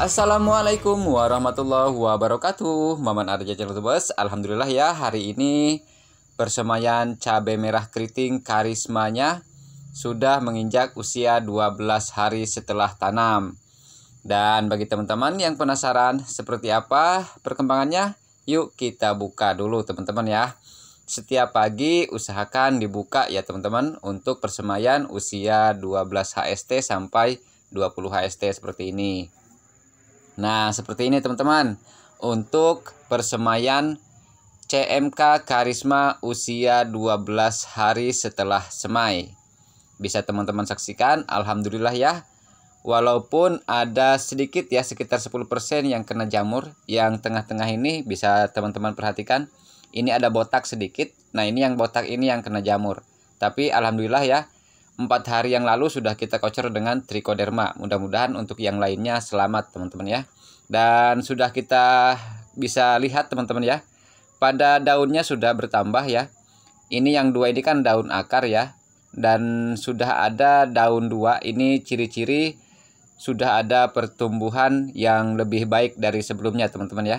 Assalamualaikum warahmatullahi wabarakatuh Maman Arja Jalutubes Alhamdulillah ya hari ini Persemayan cabai merah keriting karismanya Sudah menginjak usia 12 hari setelah tanam Dan bagi teman-teman yang penasaran Seperti apa perkembangannya Yuk kita buka dulu teman-teman ya setiap pagi usahakan dibuka ya teman-teman untuk persemayan usia 12 HST sampai 20 HST seperti ini. Nah, seperti ini teman-teman. Untuk persemaian CMK Karisma usia 12 hari setelah semai. Bisa teman-teman saksikan, alhamdulillah ya. Walaupun ada sedikit ya sekitar 10% yang kena jamur, yang tengah-tengah ini bisa teman-teman perhatikan. Ini ada botak sedikit. Nah, ini yang botak ini yang kena jamur. Tapi alhamdulillah ya, empat hari yang lalu sudah kita kocor dengan trichoderma. Mudah-mudahan untuk yang lainnya selamat teman-teman ya. Dan sudah kita bisa lihat teman-teman ya. Pada daunnya sudah bertambah ya. Ini yang dua ini kan daun akar ya. Dan sudah ada daun dua. Ini ciri-ciri sudah ada pertumbuhan yang lebih baik dari sebelumnya teman-teman ya.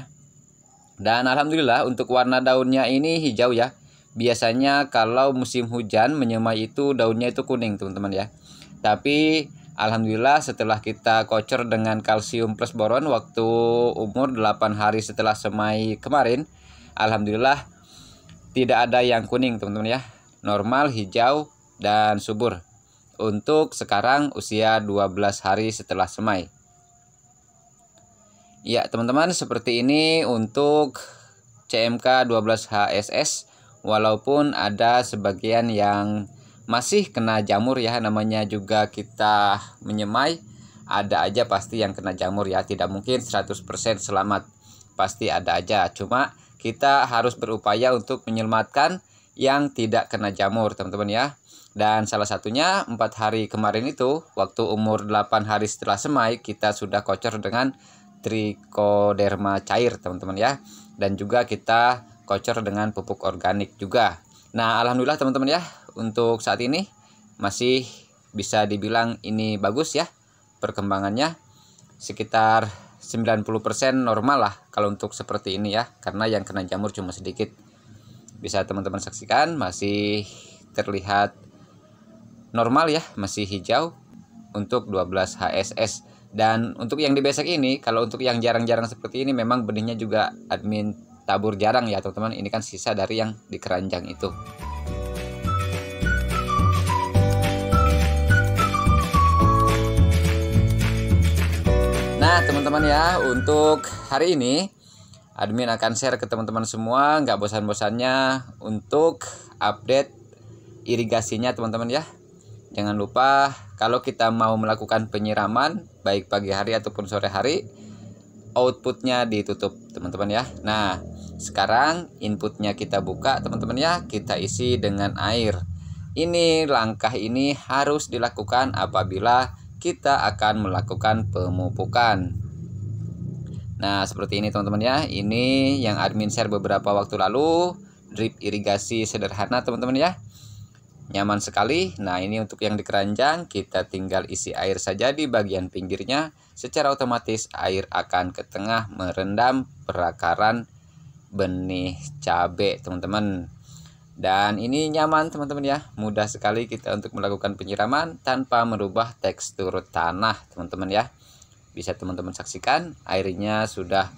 Dan alhamdulillah untuk warna daunnya ini hijau ya. Biasanya kalau musim hujan menyemai itu daunnya itu kuning teman-teman ya. Tapi Alhamdulillah setelah kita kocor dengan kalsium plus boron waktu umur 8 hari setelah semai kemarin Alhamdulillah tidak ada yang kuning teman-teman ya Normal, hijau, dan subur Untuk sekarang usia 12 hari setelah semai Ya teman-teman seperti ini untuk CMK 12 HSS walaupun ada sebagian yang masih kena jamur ya namanya juga kita menyemai ada aja pasti yang kena jamur ya tidak mungkin 100% selamat pasti ada aja cuma kita harus berupaya untuk menyelamatkan yang tidak kena jamur teman-teman ya dan salah satunya empat hari kemarin itu waktu umur 8 hari setelah semai kita sudah kocor dengan trichoderma cair teman-teman ya dan juga kita kocor dengan pupuk organik juga. Nah, alhamdulillah teman-teman ya, untuk saat ini masih bisa dibilang ini bagus ya perkembangannya sekitar 90% normal lah kalau untuk seperti ini ya, karena yang kena jamur cuma sedikit. Bisa teman-teman saksikan masih terlihat normal ya, masih hijau untuk 12 HSS. Dan untuk yang di besek ini, kalau untuk yang jarang-jarang seperti ini memang benihnya juga admin tabur jarang ya teman-teman ini kan sisa dari yang di keranjang itu Nah teman-teman ya untuk hari ini admin akan share ke teman-teman semua nggak bosan-bosannya untuk update irigasinya teman-teman ya Jangan lupa kalau kita mau melakukan penyiraman baik pagi hari ataupun sore hari outputnya ditutup teman-teman ya. Nah sekarang inputnya kita buka teman-teman ya, kita isi dengan air. Ini langkah ini harus dilakukan apabila kita akan melakukan pemupukan. Nah, seperti ini teman-teman ya. Ini yang admin share beberapa waktu lalu, drip irigasi sederhana teman-teman ya. Nyaman sekali. Nah, ini untuk yang di keranjang kita tinggal isi air saja di bagian pinggirnya. Secara otomatis air akan ke tengah merendam perakaran benih cabai teman-teman dan ini nyaman teman-teman ya mudah sekali kita untuk melakukan penyiraman tanpa merubah tekstur tanah teman-teman ya bisa teman-teman saksikan airnya sudah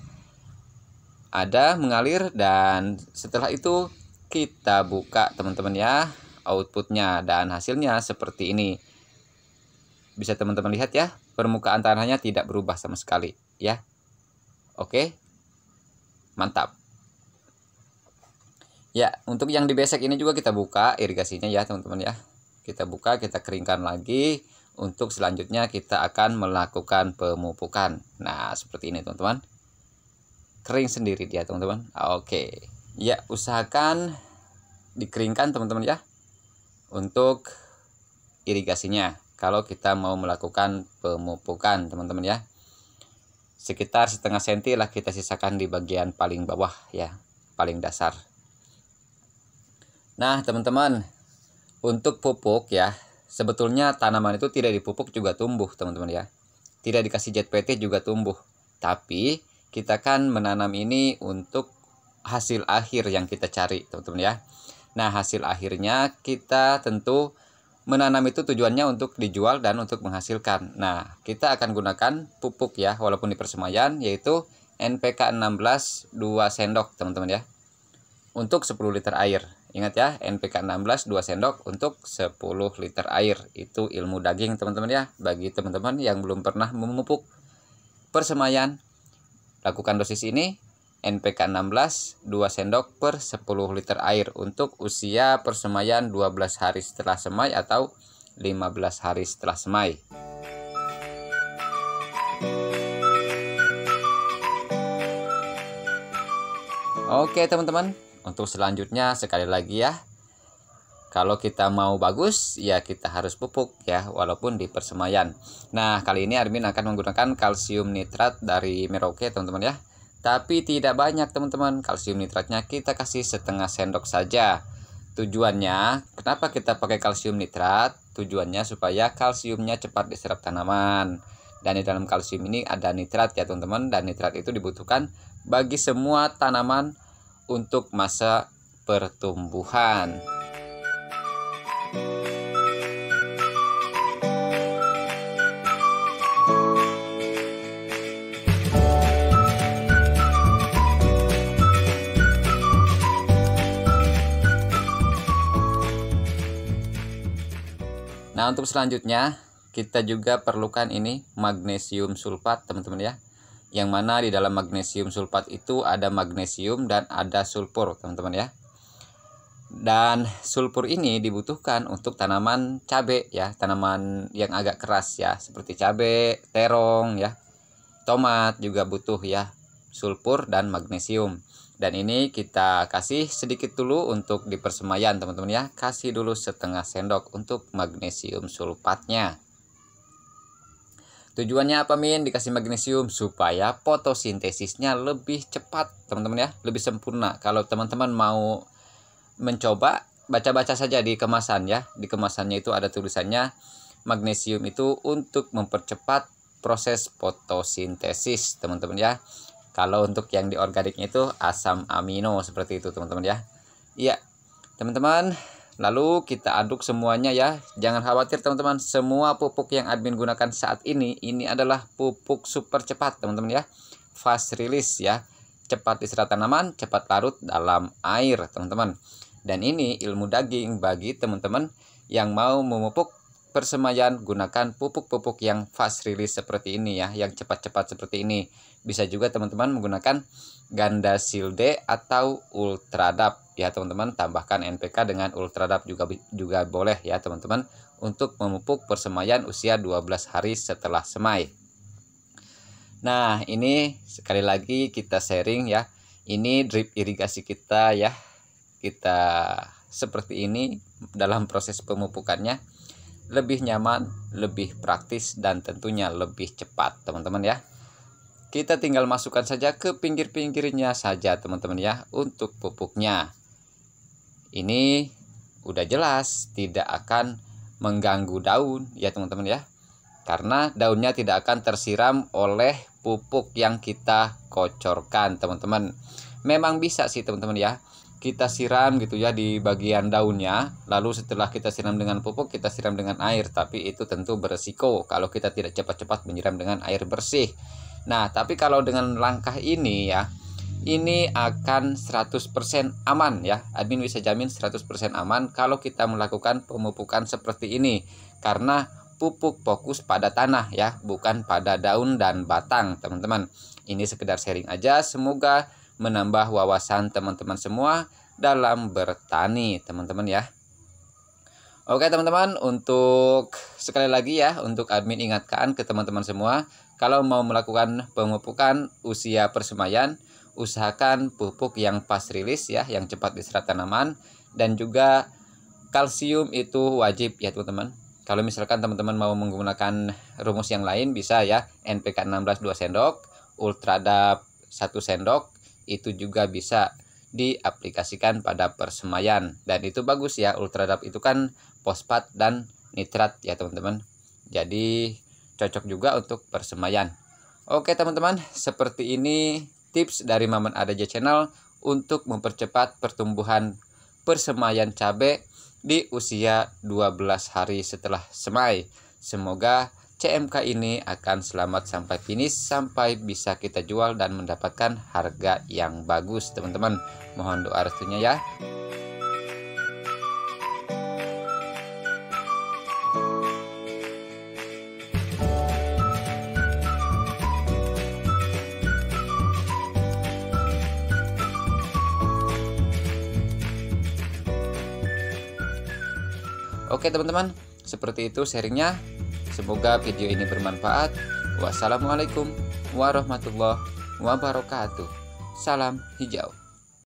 ada mengalir dan setelah itu kita buka teman-teman ya outputnya dan hasilnya seperti ini bisa teman-teman lihat ya permukaan tanahnya tidak berubah sama sekali ya oke mantap Ya, untuk yang di besek ini juga kita buka irigasinya ya, teman-teman ya. Kita buka, kita keringkan lagi. Untuk selanjutnya kita akan melakukan pemupukan. Nah, seperti ini, teman-teman. Kering sendiri dia, teman-teman. Oke. Ya, usahakan dikeringkan, teman-teman ya. Untuk irigasinya. Kalau kita mau melakukan pemupukan, teman-teman ya. Sekitar setengah senti lah kita sisakan di bagian paling bawah ya, paling dasar. Nah, teman-teman, untuk pupuk ya, sebetulnya tanaman itu tidak dipupuk juga tumbuh, teman-teman ya. Tidak dikasih JPT juga tumbuh. Tapi kita kan menanam ini untuk hasil akhir yang kita cari, teman-teman ya. Nah, hasil akhirnya kita tentu menanam itu tujuannya untuk dijual dan untuk menghasilkan. Nah, kita akan gunakan pupuk ya, walaupun di persemayan yaitu NPK 16 2 sendok, teman-teman ya. Untuk 10 liter air. Ingat ya, NPK 16 2 sendok untuk 10 liter air. Itu ilmu daging teman-teman ya. Bagi teman-teman yang belum pernah memupuk persemaian, lakukan dosis ini NPK 16 2 sendok per 10 liter air untuk usia persemaian 12 hari setelah semai atau 15 hari setelah semai. Oke teman-teman, untuk selanjutnya sekali lagi ya. Kalau kita mau bagus ya kita harus pupuk ya walaupun di persemaian. Nah, kali ini Armin akan menggunakan kalsium nitrat dari Merauke teman-teman ya. Tapi tidak banyak teman-teman. Kalsium nitratnya kita kasih setengah sendok saja. Tujuannya, kenapa kita pakai kalsium nitrat? Tujuannya supaya kalsiumnya cepat diserap tanaman. Dan di dalam kalsium ini ada nitrat ya teman-teman. Dan nitrat itu dibutuhkan bagi semua tanaman untuk masa pertumbuhan. Nah, untuk selanjutnya kita juga perlukan ini magnesium sulfat, teman-teman ya yang mana di dalam magnesium sulfat itu ada magnesium dan ada sulfur teman-teman ya dan sulfur ini dibutuhkan untuk tanaman cabe ya tanaman yang agak keras ya seperti cabe terong ya tomat juga butuh ya sulfur dan magnesium dan ini kita kasih sedikit dulu untuk di teman-teman ya kasih dulu setengah sendok untuk magnesium sulfatnya Tujuannya apa Min? Dikasih magnesium supaya fotosintesisnya lebih cepat, teman-teman ya, lebih sempurna. Kalau teman-teman mau mencoba, baca-baca saja di kemasan ya. Di kemasannya itu ada tulisannya magnesium itu untuk mempercepat proses fotosintesis, teman-teman ya. Kalau untuk yang di organiknya itu asam amino seperti itu, teman-teman ya. Iya. Teman-teman, Lalu kita aduk semuanya ya. Jangan khawatir teman-teman, semua pupuk yang admin gunakan saat ini ini adalah pupuk super cepat teman-teman ya. Fast release ya. Cepat diserap tanaman, cepat larut dalam air teman-teman. Dan ini ilmu daging bagi teman-teman yang mau memupuk persemaian gunakan pupuk-pupuk yang fast release seperti ini ya, yang cepat-cepat seperti ini. Bisa juga teman-teman menggunakan ganda silde atau ultradap ya teman-teman, tambahkan NPK dengan ultradap juga juga boleh ya teman-teman untuk memupuk persemaian usia 12 hari setelah semai. Nah, ini sekali lagi kita sharing ya. Ini drip irigasi kita ya. Kita seperti ini dalam proses pemupukannya lebih nyaman, lebih praktis, dan tentunya lebih cepat, teman-teman ya. Kita tinggal masukkan saja ke pinggir-pinggirnya saja, teman-teman ya, untuk pupuknya. Ini udah jelas tidak akan mengganggu daun, ya teman-teman ya. Karena daunnya tidak akan tersiram oleh pupuk yang kita kocorkan, teman-teman. Memang bisa sih, teman-teman ya kita siram gitu ya di bagian daunnya lalu setelah kita siram dengan pupuk kita siram dengan air tapi itu tentu beresiko kalau kita tidak cepat-cepat menyiram dengan air bersih nah tapi kalau dengan langkah ini ya ini akan 100% aman ya admin bisa jamin 100% aman kalau kita melakukan pemupukan seperti ini karena pupuk fokus pada tanah ya bukan pada daun dan batang teman-teman ini sekedar sharing aja semoga menambah wawasan teman-teman semua dalam bertani, teman-teman ya. Oke teman-teman, untuk sekali lagi ya, untuk admin ingatkan ke teman-teman semua, kalau mau melakukan pemupukan usia persemaian, usahakan pupuk yang pas rilis ya, yang cepat diserap tanaman, dan juga kalsium itu wajib ya teman-teman. Kalau misalkan teman-teman mau menggunakan rumus yang lain bisa ya, NPK 16 2 sendok, Ultradap 1 sendok, itu juga bisa diaplikasikan pada persemaian dan itu bagus ya ultradap itu kan fosfat dan nitrat ya teman-teman jadi cocok juga untuk persemaian oke teman-teman seperti ini tips dari Maman Adaja Channel untuk mempercepat pertumbuhan persemaian cabai di usia 12 hari setelah semai semoga CMK ini akan selamat sampai finish sampai bisa kita jual dan mendapatkan harga yang bagus teman-teman mohon doa restunya ya Oke teman-teman, seperti itu sharingnya. Semoga video ini bermanfaat. Wassalamualaikum warahmatullahi wabarakatuh. Salam hijau.